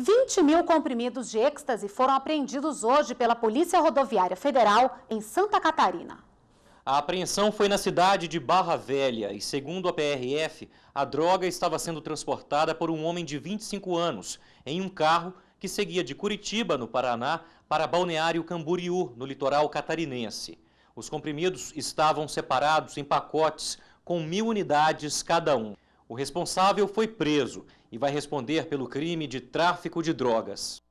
20 mil comprimidos de êxtase foram apreendidos hoje pela Polícia Rodoviária Federal em Santa Catarina. A apreensão foi na cidade de Barra Velha e, segundo a PRF, a droga estava sendo transportada por um homem de 25 anos em um carro que seguia de Curitiba, no Paraná, para Balneário Camboriú, no litoral catarinense. Os comprimidos estavam separados em pacotes com mil unidades cada um. O responsável foi preso e vai responder pelo crime de tráfico de drogas.